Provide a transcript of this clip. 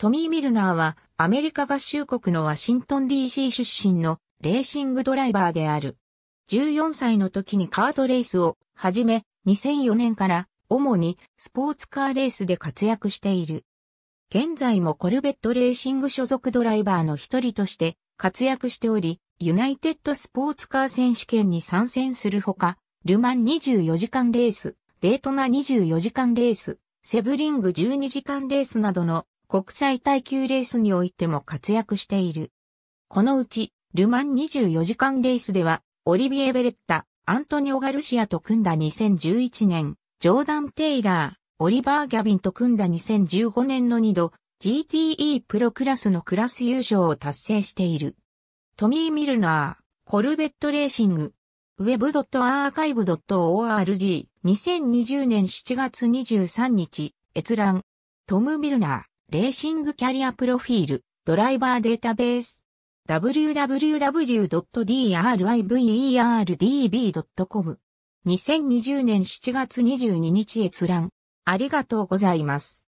トミー・ミルナーはアメリカ合衆国のワシントン DC 出身のレーシングドライバーである。14歳の時にカートレースをはじめ2004年から主にスポーツカーレースで活躍している。現在もコルベットレーシング所属ドライバーの一人として活躍しており、ユナイテッドスポーツカー選手権に参戦するほか、ルマン24時間レース、デートナ24時間レース、セブリング12時間レースなどの国際耐久レースにおいても活躍している。このうち、ルマン24時間レースでは、オリビエ・ベレッタ、アントニオ・ガルシアと組んだ2011年、ジョーダン・テイラー、オリバー・ギャビンと組んだ2015年の2度、GTE プロクラスのクラス優勝を達成している。トミー・ミルナー、コルベット・レーシング、web.archive.org2020 年7月23日、閲覧、トム・ミルナー。レーシングキャリアプロフィール、ドライバーデータベース、www.driverdb.com。2020年7月22日閲覧。ありがとうございます。